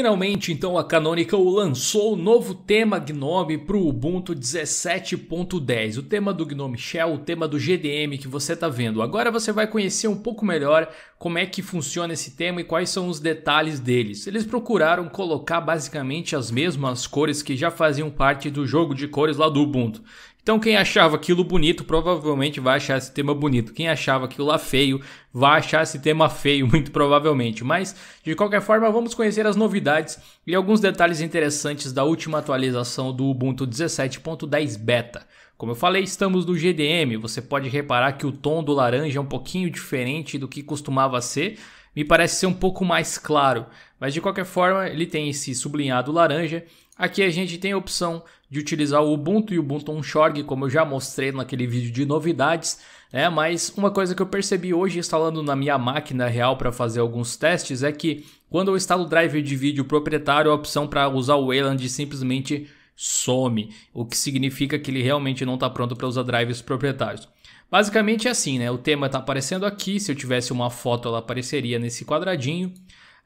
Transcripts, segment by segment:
Finalmente, então, a Canonical lançou o novo tema GNOME para o Ubuntu 17.10, o tema do GNOME Shell, o tema do GDM que você está vendo. Agora você vai conhecer um pouco melhor como é que funciona esse tema e quais são os detalhes deles. Eles procuraram colocar basicamente as mesmas cores que já faziam parte do jogo de cores lá do Ubuntu, então, quem achava aquilo bonito provavelmente vai achar esse tema bonito. Quem achava aquilo lá feio vai achar esse tema feio, muito provavelmente. Mas, de qualquer forma, vamos conhecer as novidades e alguns detalhes interessantes da última atualização do Ubuntu 17.10 Beta. Como eu falei, estamos no GDM. Você pode reparar que o tom do laranja é um pouquinho diferente do que costumava ser. Me parece ser um pouco mais claro, mas de qualquer forma, ele tem esse sublinhado laranja Aqui a gente tem a opção de utilizar o Ubuntu e o Ubuntu Onshore, como eu já mostrei naquele vídeo de novidades, né? Mas uma coisa que eu percebi hoje instalando na minha máquina real para fazer alguns testes é que quando eu instalo o driver de vídeo proprietário, a opção para usar o Wayland simplesmente some, o que significa que ele realmente não está pronto para usar drives proprietários. Basicamente é assim, né? O tema está aparecendo aqui, se eu tivesse uma foto ela apareceria nesse quadradinho.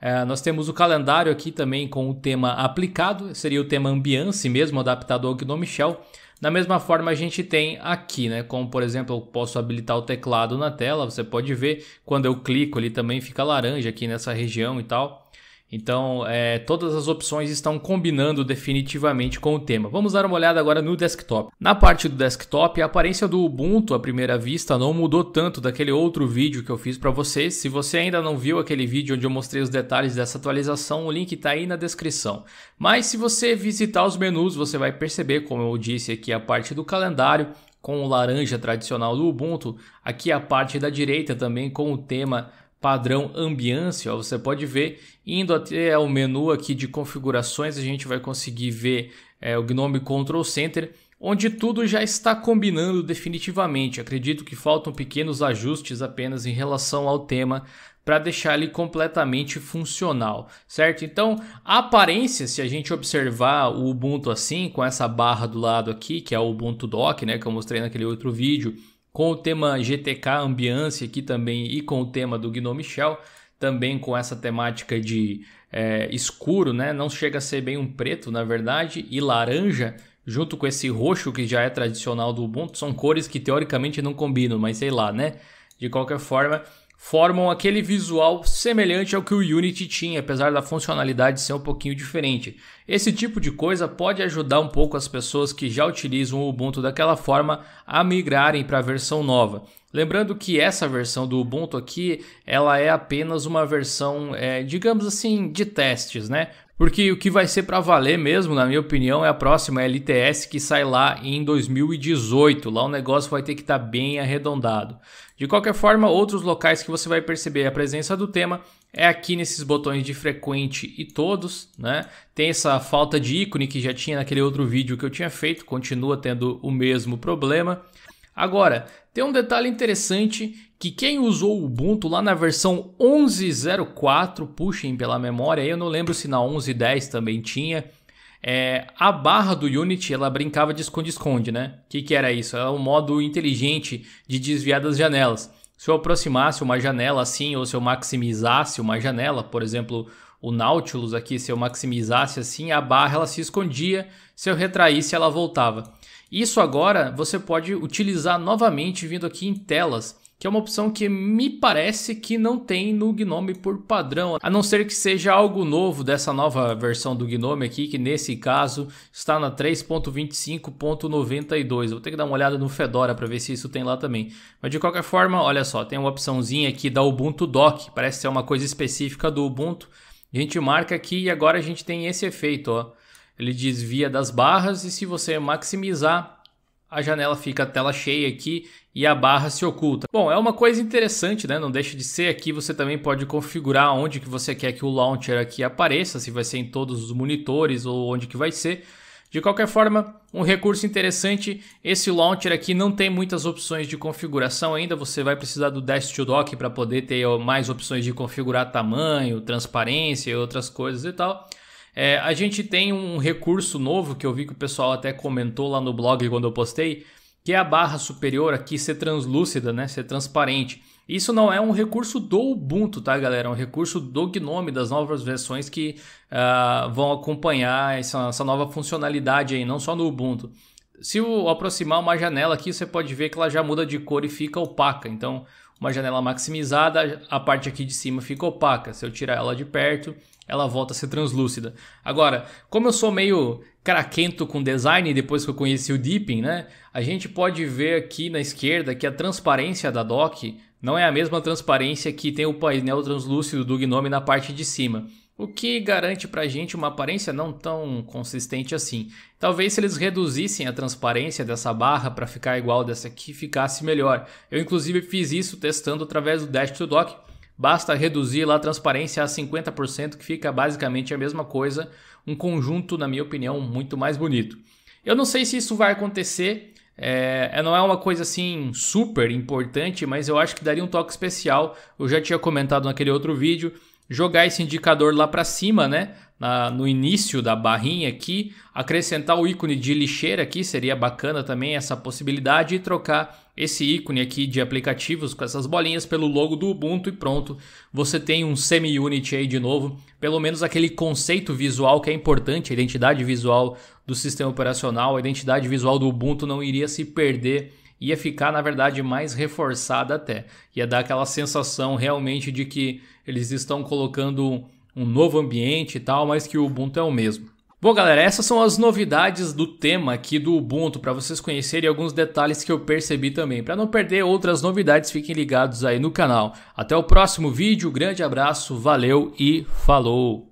É, nós temos o calendário aqui também com o tema aplicado, seria o tema ambiance mesmo, adaptado ao GNOME Shell. Da mesma forma, a gente tem aqui, né? Como por exemplo, eu posso habilitar o teclado na tela, você pode ver quando eu clico, ele também fica laranja aqui nessa região e tal. Então, é, todas as opções estão combinando definitivamente com o tema. Vamos dar uma olhada agora no desktop. Na parte do desktop, a aparência do Ubuntu à primeira vista não mudou tanto daquele outro vídeo que eu fiz para vocês. Se você ainda não viu aquele vídeo onde eu mostrei os detalhes dessa atualização, o link está aí na descrição. Mas se você visitar os menus, você vai perceber, como eu disse aqui, a parte do calendário com o laranja tradicional do Ubuntu, aqui a parte da direita também com o tema padrão ambiance, ó, você pode ver indo até o menu aqui de configurações, a gente vai conseguir ver é, o Gnome Control Center, onde tudo já está combinando definitivamente. Acredito que faltam pequenos ajustes apenas em relação ao tema para deixar ele completamente funcional, certo? Então, a aparência, se a gente observar o Ubuntu assim, com essa barra do lado aqui, que é o Ubuntu Dock, né, que eu mostrei naquele outro vídeo, com o tema GTK Ambiance aqui também e com o tema do Gnome Shell, também com essa temática de é, escuro, né? Não chega a ser bem um preto, na verdade, e laranja, junto com esse roxo que já é tradicional do Ubuntu, são cores que teoricamente não combinam, mas sei lá, né? De qualquer forma, formam aquele visual semelhante ao que o Unity tinha, apesar da funcionalidade ser um pouquinho diferente. Esse tipo de coisa pode ajudar um pouco as pessoas que já utilizam o Ubuntu daquela forma a migrarem para a versão nova. Lembrando que essa versão do Ubuntu aqui, ela é apenas uma versão, é, digamos assim, de testes, né? Porque o que vai ser para valer mesmo, na minha opinião, é a próxima LTS que sai lá em 2018. Lá o negócio vai ter que estar tá bem arredondado. De qualquer forma, outros locais que você vai perceber a presença do tema é aqui nesses botões de frequente e todos, né? Tem essa falta de ícone que já tinha naquele outro vídeo que eu tinha feito, continua tendo o mesmo problema. Agora, tem um detalhe interessante que quem usou o Ubuntu lá na versão 11.04, puxem pela memória, eu não lembro se na 11.10 também tinha, é, a barra do Unity ela brincava de esconde-esconde, né? O que, que era isso? Era é um modo inteligente de desviar das janelas. Se eu aproximasse uma janela assim, ou se eu maximizasse uma janela, por exemplo, o Nautilus aqui, se eu maximizasse assim, a barra ela se escondia, se eu retraísse ela voltava. Isso agora você pode utilizar novamente vindo aqui em telas, que é uma opção que me parece que não tem no Gnome por padrão, a não ser que seja algo novo dessa nova versão do Gnome aqui, que nesse caso está na 3.25.92. Vou ter que dar uma olhada no Fedora para ver se isso tem lá também. Mas de qualquer forma, olha só, tem uma opçãozinha aqui da Ubuntu Dock, parece ser uma coisa específica do Ubuntu. A gente marca aqui e agora a gente tem esse efeito, ó ele desvia das barras e se você maximizar, a janela fica a tela cheia aqui e a barra se oculta. Bom, é uma coisa interessante, né? Não deixa de ser aqui, você também pode configurar onde que você quer que o launcher aqui apareça, se vai ser em todos os monitores ou onde que vai ser. De qualquer forma, um recurso interessante, esse launcher aqui não tem muitas opções de configuração ainda, você vai precisar do Dash to Dock para poder ter mais opções de configurar tamanho, transparência e outras coisas e tal. É, a gente tem um recurso novo que eu vi que o pessoal até comentou lá no blog quando eu postei, que é a barra superior aqui ser translúcida, né? ser transparente. Isso não é um recurso do Ubuntu, tá, galera? É um recurso do Gnome, das novas versões que uh, vão acompanhar essa, essa nova funcionalidade aí, não só no Ubuntu. Se eu aproximar uma janela aqui, você pode ver que ela já muda de cor e fica opaca. Então, uma janela maximizada, a parte aqui de cima fica opaca. Se eu tirar ela de perto, ela volta a ser translúcida. Agora, como eu sou meio craquento com design depois que eu conheci o Deepin, né? A gente pode ver aqui na esquerda que a transparência da dock não é a mesma transparência que tem o painel translúcido do Gnome na parte de cima o que garante para a gente uma aparência não tão consistente assim. Talvez se eles reduzissem a transparência dessa barra para ficar igual dessa aqui, ficasse melhor. Eu inclusive fiz isso testando através do Dash to Dock. Basta reduzir lá a transparência a 50%, que fica basicamente a mesma coisa, um conjunto, na minha opinião, muito mais bonito. Eu não sei se isso vai acontecer, é, não é uma coisa assim super importante, mas eu acho que daria um toque especial. Eu já tinha comentado naquele outro vídeo jogar esse indicador lá para cima, né? Na, no início da barrinha aqui, acrescentar o ícone de lixeira aqui, seria bacana também essa possibilidade, e trocar esse ícone aqui de aplicativos com essas bolinhas pelo logo do Ubuntu e pronto, você tem um semi-unit aí de novo, pelo menos aquele conceito visual que é importante, a identidade visual do sistema operacional, a identidade visual do Ubuntu não iria se perder ia ficar, na verdade, mais reforçada até. Ia dar aquela sensação realmente de que eles estão colocando um novo ambiente e tal, mas que o Ubuntu é o mesmo. Bom, galera, essas são as novidades do tema aqui do Ubuntu, para vocês conhecerem alguns detalhes que eu percebi também. Para não perder outras novidades, fiquem ligados aí no canal. Até o próximo vídeo, grande abraço, valeu e falou!